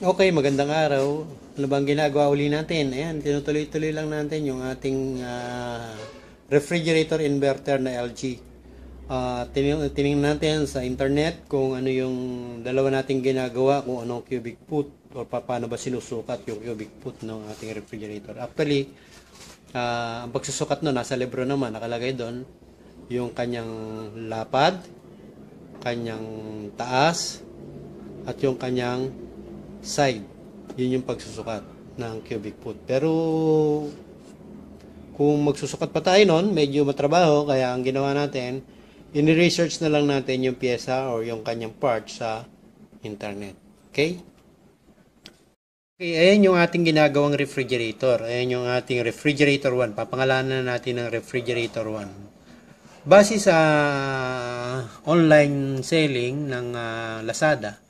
Okay, magandang araw. Ano bang ginagawa uli natin? Ayan, tinutuloy-tuloy lang natin yung ating uh, refrigerator inverter na LG. Uh, ah, tining tiningnan natin sa internet kung ano yung dalawa nating ginagawa, kung anong cubic foot or pa paano ba sinusukat yung cubic foot ng ating refrigerator. Actually, uh, ang pagsusukat no, nasa libro naman, nakalagay doon yung kanyang lapad, kanyang taas, at yung kanyang side. Yun yung pagsusukat ng cubic foot. Pero kung magsusukat pa tayo nun, medyo matrabaho, kaya ang ginawa natin, ini-research na lang natin yung pyesa or yung kanyang part sa internet. Okay? Okay, ayan yung ating ginagawang refrigerator. Ayan yung ating refrigerator 1. Papangalanan na natin ng refrigerator 1. Base sa online selling ng uh, Lazada,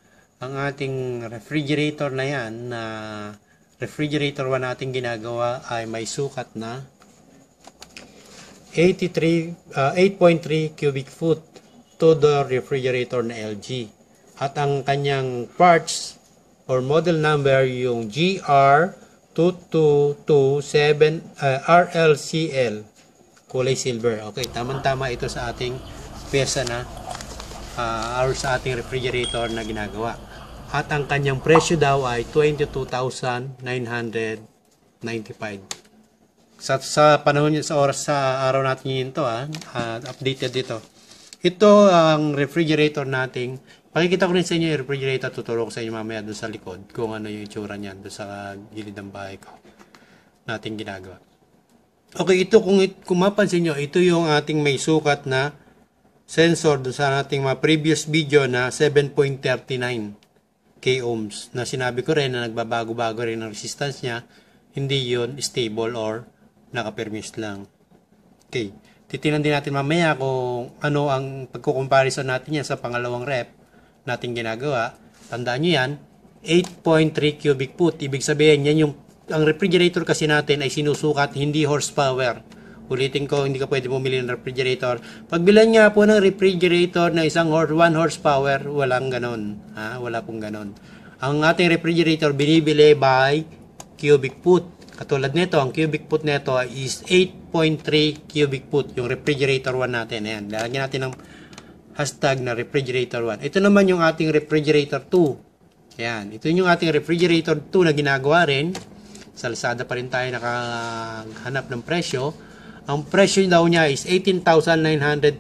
ang ating refrigerator na yan na refrigerator 1 natin ginagawa ay may sukat na 83 uh, 8.3 cubic foot to the refrigerator na LG at ang kanyang parts or model number yung GR 2227 uh, RLCL kulay silver okay tamang tama ito sa ating pyesa na uh, or sa ating refrigerator na ginagawa at ang kanyang presyo daw ay 22,995. Sa, sa panahon sa oras sa araw natin yun to, ah, uh, updated dito. Ito ang refrigerator nating. Pakikita ko rin sa inyo yung refrigerator. Tuturo ko sa inyo mamaya doon sa likod kung ano yung itsura niyan doon sa gilid ng bahay ko nating ginagawa. Okay, ito kung, kung mapansin nyo, ito yung ating may sukat na sensor doon sa ating mga previous video na 7.39 k ohms na sinabi ko rin na nagbabago-bago rin ang resistance niya, hindi yon stable or nakapermis lang. Okay. Titingnan din natin mamaya kung ano ang pagkukomparison natin yan sa pangalawang rep natin ginagawa. Tandaan nyo yan, 8.3 cubic foot. Ibig sabihin, yan yung, ang refrigerator kasi natin ay sinusukat hindi horsepower Ulitin ko, hindi ka pwede bumili ng refrigerator. Pagbilan nga po ng refrigerator na isang horse, one horsepower, walang ganon. Ha? Wala pong ganon. Ang ating refrigerator binibili by cubic foot. Katulad nito, ang cubic foot nito is 8.3 cubic foot. Yung refrigerator 1 natin. Ayan, lalagyan natin ng hashtag na refrigerator 1. Ito naman yung ating refrigerator 2. Ayan, ito yung ating refrigerator 2 na ginagawa rin. Sa Lazada pa rin tayo nakahanap ng presyo. Ang presyo daw niya is 18,958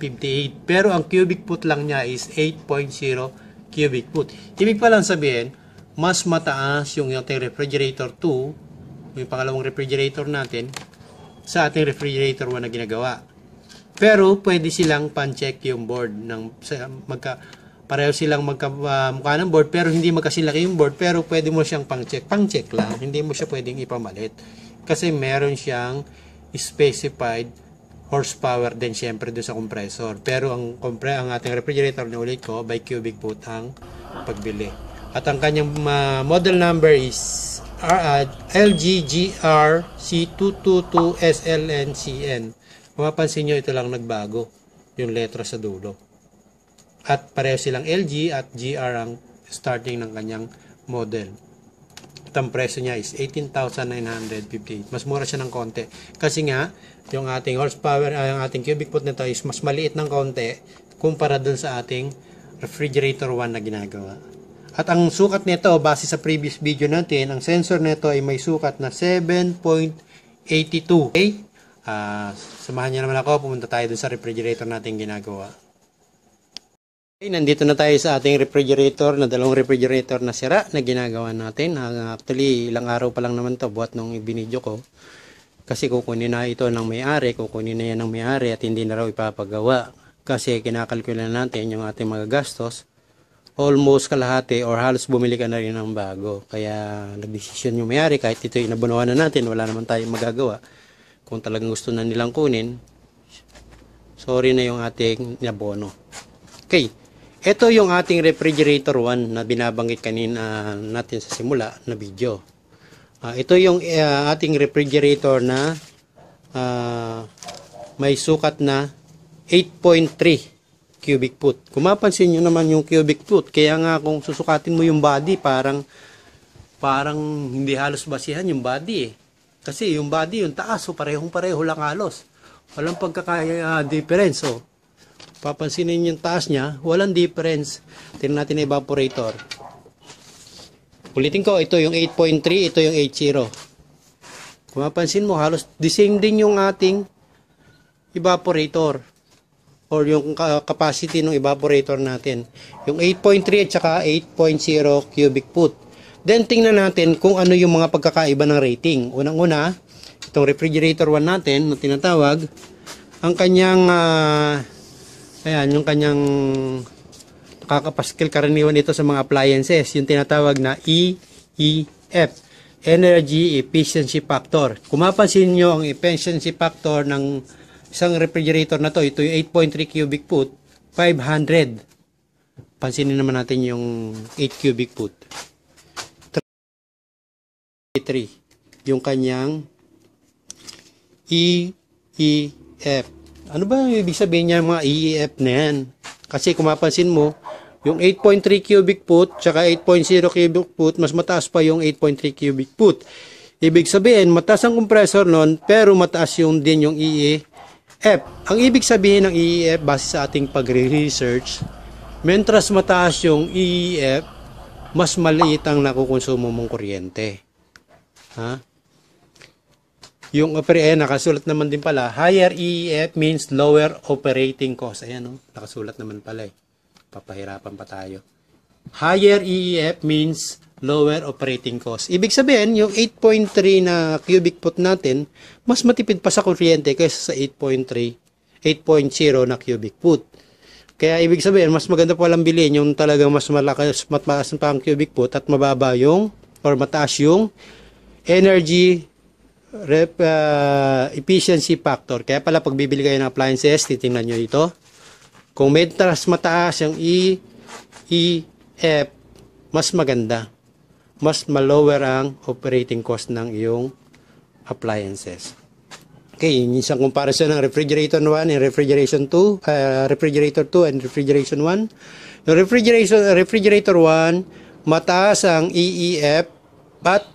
pero ang cubic foot lang niya is 8.0 cubic foot. Ibig pa lang sabihin, mas mataas yung ating refrigerator 2, yung pangalawang refrigerator natin, sa ating refrigerator 1 na ginagawa. Pero pwede silang pan-check yung board ng sa, magka pareho silang magka uh, mukha ng board pero hindi magkasilaki yung board pero pwede mo siyang pang-check. Pang-check lang, hindi mo siya pwedeng ipamalit kasi meron siyang specified horsepower din syempre doon sa compressor. Pero ang compre ang ating refrigerator na ulit ko by cubic foot ang pagbili. At ang kanyang uh, model number is uh, ah, ah, LGGRC222SLNCN. Mapapansin nyo ito lang nagbago yung letra sa dulo. At pareho silang LG at GR ang starting ng kanyang model. At ang presyo niya is 18,958. Mas mura siya ng konti. Kasi nga, yung ating horsepower, uh, yung ating cubic foot nito is mas maliit ng konti kumpara dun sa ating refrigerator 1 na ginagawa. At ang sukat nito, base sa previous video natin, ang sensor nito ay may sukat na 7.82. Okay? Uh, samahan niyo naman ako, pumunta tayo dun sa refrigerator natin ginagawa. Okay, nandito na tayo sa ating refrigerator na dalawang refrigerator na sira na ginagawa natin. Ah, actually, ilang araw pa lang naman to buhat nung ibinidyo ko. Kasi kukunin na ito ng may-ari, kukunin na yan ng may-ari at hindi na raw ipapagawa. Kasi kinakalkula natin yung ating mga gastos. Almost kalahati or halos bumili ka na rin ng bago. Kaya nagdesisyon yung may-ari kahit ito inabunuhan na natin, wala naman tayong magagawa. Kung talagang gusto na nilang kunin, sorry na yung ating nabono. Okay, ito yung ating refrigerator 1 na binabanggit kanina ah, natin sa simula na video. Uh, ito yung uh, ating refrigerator na uh, may sukat na 8.3 cubic foot. Kumapansin mapansin nyo naman yung cubic foot, kaya nga kung susukatin mo yung body, parang parang hindi halos basihan yung body eh. Kasi yung body, yung taas, so parehong-pareho lang halos. Walang pagkakaya uh, difference. So, oh. Papansinin yung taas niya, walang difference. Tingnan natin yung evaporator. Ulitin ko, ito yung 8.3, ito yung 8.0. Kung mapansin mo, halos the same din yung ating evaporator or yung capacity ng evaporator natin. Yung 8.3 at saka 8.0 cubic foot. Then tingnan natin kung ano yung mga pagkakaiba ng rating. Unang-una, itong refrigerator 1 natin na tinatawag, ang kanyang uh, Ayan, yung kanyang nakakapaskil karaniwan ito sa mga appliances, yung tinatawag na EEF, Energy Efficiency Factor. Kumapansin nyo ang efficiency factor ng isang refrigerator na to, ito yung 8.3 cubic foot, 500. Pansinin naman natin yung 8 cubic foot. 3. Yung kanyang EEF. Ano ba ibig sabihin niya mga EEF na yan? Kasi kung mapansin mo, yung 8.3 cubic foot tsaka 8.0 cubic foot, mas mataas pa yung 8.3 cubic foot. Ibig sabihin, mataas ang compressor nun, pero mataas yung din yung EEF. Ang ibig sabihin ng EEF, base sa ating pagre-research, mentras mataas yung EEF, mas maliit ang nakukonsumo mong kuryente. Ha? Yung opera, eh, nakasulat naman din pala. Higher EEF means lower operating cost. Ayan, no? Oh, nakasulat naman pala eh. Papahirapan pa tayo. Higher EEF means lower operating cost. Ibig sabihin, yung 8.3 na cubic foot natin, mas matipid pa sa kuryente kaysa sa 8.3, 8.0 na cubic foot. Kaya ibig sabihin, mas maganda po lang bilhin yung talagang mas malakas, mataas pa ang cubic foot at mababa yung or mataas yung energy rep, uh, efficiency factor. Kaya pala pag bibili kayo ng appliances, titingnan nyo ito. Kung medras mataas yung E, EF, mas maganda. Mas malower ang operating cost ng iyong appliances. Okay, isang comparison ng refrigerator 1 and refrigeration 2, uh, refrigerator 2 and refrigeration 1. Yung refrigeration, refrigerator 1, mataas ang EEF but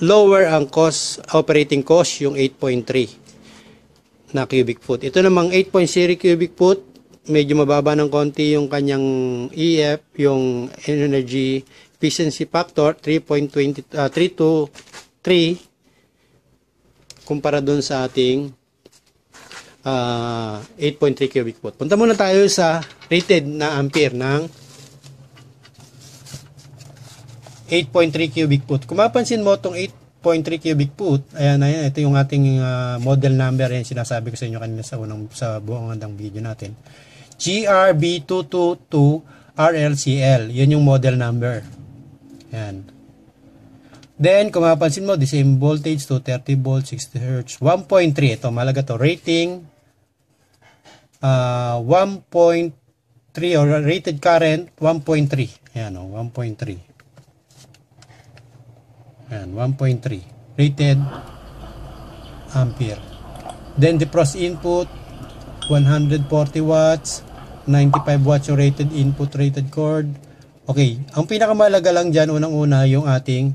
lower ang cost, operating cost, yung 8.3 na cubic foot. Ito namang 8.0 cubic foot, medyo mababa ng konti yung kanyang EF, yung energy efficiency factor, 3.20 uh, 3 to 3 kumpara doon sa ating uh, ah, 8.3 cubic foot. Punta muna tayo sa rated na ampere ng 8.3 cubic foot. Kung mapansin mo itong 8.3 cubic foot, ayan, ayan, ito yung ating uh, model number, yan sinasabi ko sa inyo kanina sa, unang, sa buong andang video natin. GRB222 RLCL, yan yung model number. Ayan. Then, kung mapansin mo, the same voltage, 230 volts, 60 hertz, 1.3. Ito, malaga to rating, uh, ah, 1.3 or rated current, 1.3. Ayan, oh, 1.3. Ayan, 1.3. Rated ampere. Then the pros input 140 watts, 95 watts rated input rated cord. Okay, ang pinakamalaga lang diyan unang-una yung ating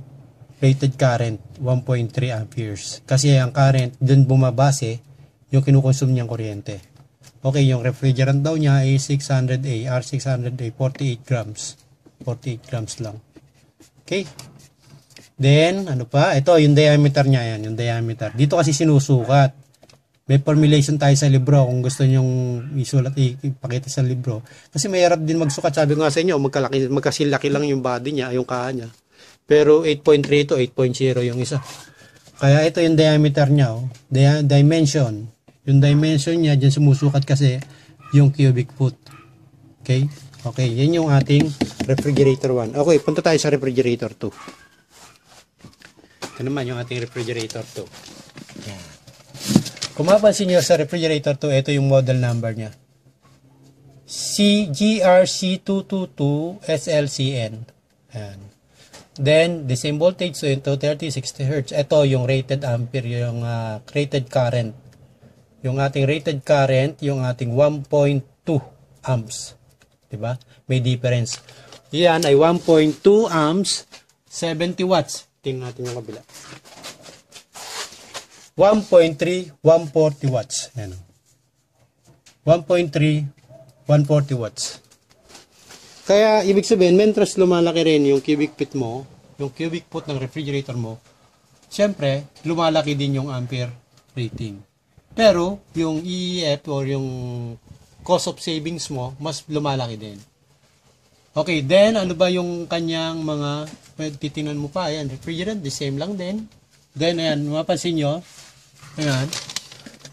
rated current 1.3 amperes. Kasi ang current doon bumabase yung kinukonsume niyang kuryente. Okay, yung refrigerant daw niya ay 600A, R600A, 48 grams. 48 grams lang. Okay. Then, ano pa? Ito, yung diameter niya yan, yung diameter. Dito kasi sinusukat. May formulation tayo sa libro kung gusto niyong isulat, ipakita sa libro. Kasi may mahirap din magsukat. Sabi ko nga sa inyo, magkalaki, magkasilaki lang yung body niya, yung kaha niya. Pero 8.3 to 8.0 yung isa. Kaya ito yung diameter niya, oh. dimension. Yung dimension niya, dyan sumusukat kasi yung cubic foot. Okay? Okay, yan yung ating refrigerator 1. Okay, punta tayo sa refrigerator 2. Ito naman yung ating refrigerator 2. Yan. Kung mapansin nyo sa refrigerator 2, ito yung model number niya. CGRC222SLCN. Yan. Then, the same voltage, so yung 230, 60 Hz. Ito yung rated ampere, yung uh, rated current. Yung ating rated current, yung ating 1.2 amps. Diba? May difference. Yan ay 1.2 amps, 70 watts. Tingnan natin yung kabila. 1.3, 140 watts. Ayan. 1.3, 140 watts. Kaya, ibig sabihin, mentras lumalaki rin yung cubic feet mo, yung cubic foot ng refrigerator mo, syempre, lumalaki din yung ampere rating. Pero, yung EEF or yung cost of savings mo, mas lumalaki din. Okay, then ano ba yung kanyang mga, pwede titingnan mo pa, ayan, refrigerant, the same lang din. Then ayan, mapapansin nyo, ayan,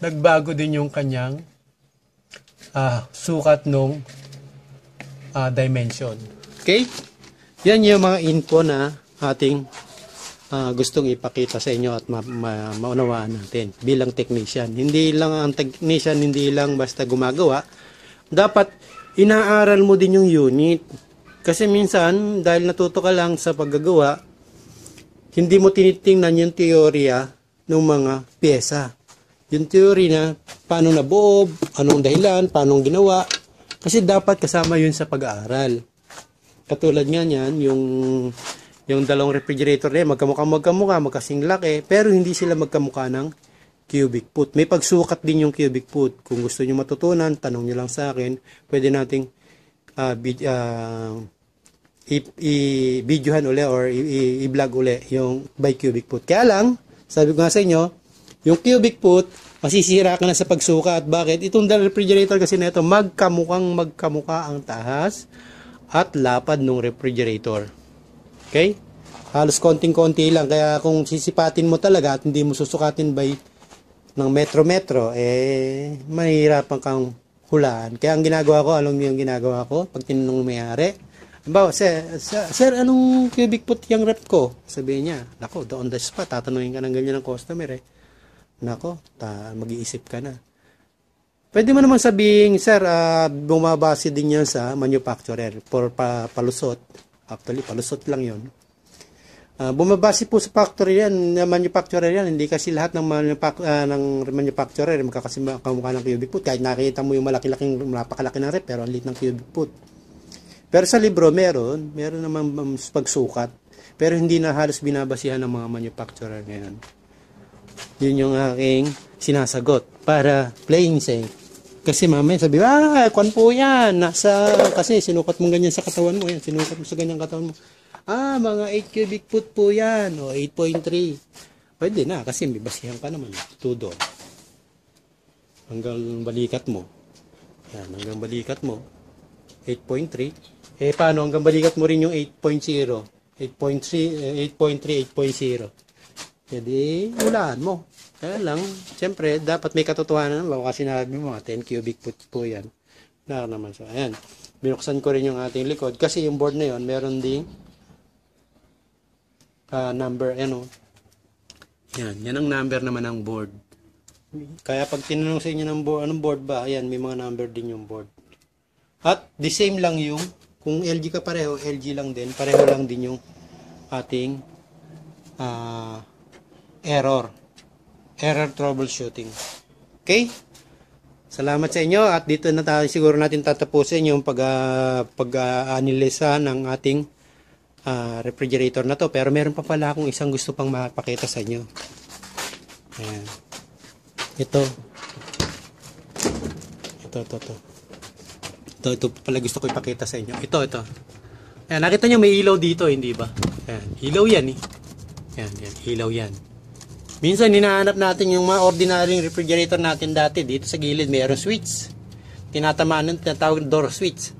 nagbago din yung kanyang ah, sukat nung ah, dimension. Okay? Yan yung mga info na ating uh, gustong ipakita sa inyo at ma ma maunawaan natin bilang technician. Hindi lang ang technician, hindi lang basta gumagawa. Dapat inaaral mo din yung unit. Kasi minsan, dahil natuto ka lang sa paggagawa, hindi mo tinitingnan yung teorya ng mga pyesa. Yung teori na paano nabuo, anong dahilan, paanong ginawa. Kasi dapat kasama yun sa pag-aaral. Katulad nga niyan, yung, yung dalawang refrigerator na magkamukha magkamukha, magkasing laki, pero hindi sila magkamukha ng cubic foot. May pagsukat din yung cubic foot. Kung gusto nyo matutunan, tanong nyo lang sa akin. Pwede nating uh, ah, bid, uh, ah, i-videohan uli or i-vlog uli yung by cubic foot. Kaya lang, sabi ko nga sa inyo, yung cubic foot, masisira ka na sa pagsuka at bakit? Itong dal refrigerator kasi nito magkamukhang magkamuka ang tahas at lapad ng refrigerator. Okay? Halos konting-konti lang. Kaya kung sisipatin mo talaga at hindi mo susukatin by ng metro-metro, eh, mahirapan kang hulaan. Kaya ang ginagawa ko, alam niyo yung ginagawa ko, pag tinanong may-ari, Halimbawa, sir, sir, anong cubic foot yung rep ko? Sabihin niya, nako, on the spot, tatanungin ka ng ganyan ng customer eh. Nako, ta, mag-iisip ka na. Pwede mo naman sabihin, sir, uh, bumabase din yan sa manufacturer for pa, palusot. Actually, palusot lang yon. Uh, ah, bumabase po sa factory yan, manufacturer yan, hindi kasi lahat ng, manupac uh, ah, ng manufacturer magkakasimukha ng cubic foot. Kahit nakikita mo yung malaki-laking, napakalaki ng rep, pero ang liit ng cubic foot. Pero sa libro, meron. Meron naman um, pagsukat. Pero hindi na halos binabasihan ng mga manufacturer ngayon. Yun yung aking sinasagot para playing safe. Kasi mamaya sabi, ah, kwan po yan. Nasa, kasi sinukat mo ganyan sa katawan mo. Yan, sinukat mo sa ganyan katawan mo. Ah, mga 8 cubic foot po yan. O 8.3. Pwede na kasi may basihan ka naman. Tudo. Hanggang balikat mo. Yan, hanggang balikat mo. 8.3 eh, paano? Hanggang balikat mo rin yung 8.0. 8.3, 8.3, 8.0. Hindi, ulaan mo. Kaya lang, siyempre, dapat may katotohanan. Baka sinabi mo, 10 cubic foot po yan. Na naman. So, ayan. Binuksan ko rin yung ating likod. Kasi yung board na yon meron ding uh, number, ano. Yan, yan ang number naman ng board. Kaya pag tinanong sa inyo ng board, anong board ba? Ayan, may mga number din yung board. At the same lang yung kung LG ka pareho, LG lang din. Pareho lang din yung ating uh, error. Error troubleshooting. Okay? Salamat sa inyo at dito na tayo siguro natin tatapusin yung pag uh, ah, pag-analisa ng ating uh, refrigerator na to pero meron pa pala akong isang gusto pang mapakita sa inyo. Ayan. Ito. Ito, ito, ito. Ito, ito pala gusto ko ipakita sa inyo. Ito, ito. Ayan, nakita nyo may ilaw dito, hindi ba? Ayan, ilaw yan eh. Ayan, yan, ilaw yan. Minsan, hinahanap natin yung mga ordinaryong refrigerator natin dati. Dito sa gilid, mayroon switch. Tinatamaan ng tinatawag door switch.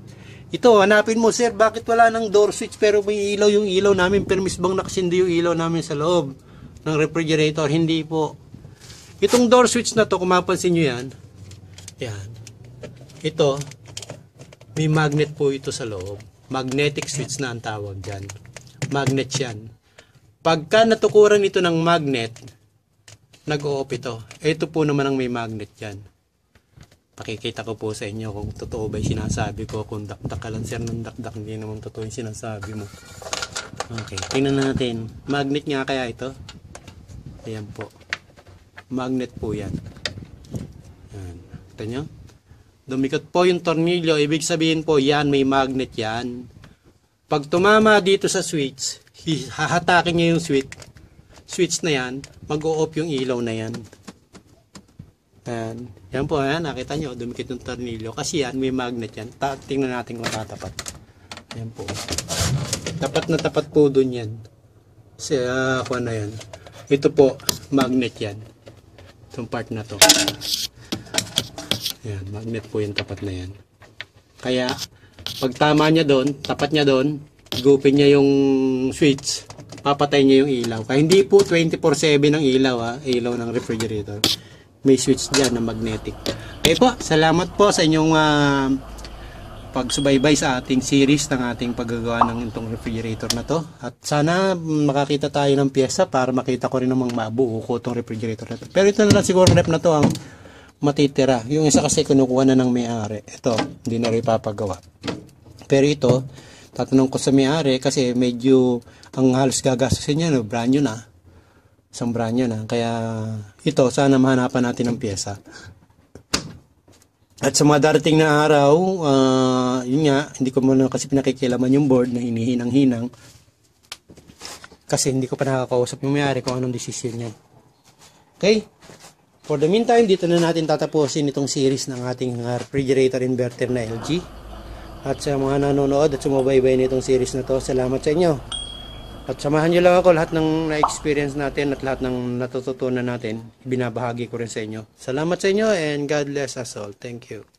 Ito, hanapin mo, sir, bakit wala ng door switch pero may ilaw yung ilaw namin? bang nakasindi yung ilaw namin sa loob ng refrigerator. Hindi po. Itong door switch na to, kung mapansin nyo yan, yan. Ito, may magnet po ito sa loob. Magnetic switch na ang tawag dyan. Magnet yan. Pagka natukuran ito ng magnet, nag-off ito. Ito po naman ang may magnet yan. Pakikita ko po sa inyo kung totoo ba yung sinasabi ko. Kung dakdak ka lang sir ng dakdak, hindi naman totoo yung sinasabi mo. Okay, tingnan natin. Magnet nga kaya ito? Ayan po. Magnet po yan. Ayan. Ito nyo? Dumikot po yung tornilyo, ibig sabihin po yan, may magnet yan. Pag tumama dito sa switch, hahatakin niya yung switch, switch na yan, mag-o-off yung ilaw na yan. Ayan. Yan po, ayan, nakita nyo, dumikit yung tornilyo. Kasi yan, may magnet yan. Ta tingnan natin kung tatapat. Ayan po. Tapat na tapat po dun yan. Kasi, ah, uh, na yan. Ito po, magnet yan. Itong part na to. Ayan, magnet po yung tapat na yan. Kaya, pag tama niya doon, tapat niya doon, gupin niya yung switch, papatay niya yung ilaw. Kaya hindi po 24-7 ang ilaw, ha? Ah, ilaw ng refrigerator. May switch dyan na magnetic. Okay po, salamat po sa inyong uh, pagsubaybay sa ating series ng ating paggagawa ng itong refrigerator na to. At sana makakita tayo ng piyesa para makita ko rin namang mabuo ko itong refrigerator na to. Pero ito na lang siguro rep na to ang matitira. Yung isa kasi kinukuha na ng may-ari. Ito, hindi na rin papagawa. Pero ito, tatanong ko sa may-ari kasi medyo ang halos gagastusin niya, no, brand new na. Isang brand new na. Kaya ito, sana mahanapan natin ng pyesa. At sa mga darating na araw, uh, yun nga, hindi ko muna kasi pinakikilaman yung board na hinihinang-hinang. Kasi hindi ko pa nakakausap yung may-ari kung anong decision niya. Okay? For the meantime, dito na natin tatapusin itong series ng ating ah, refrigerator inverter na LG. At sa mga nanonood at sumubaybay nitong series na to, salamat sa inyo. At samahan nyo lang ako lahat ng na-experience natin at lahat ng natututunan natin, binabahagi ko rin sa inyo. Salamat sa inyo and God bless us all. Thank you.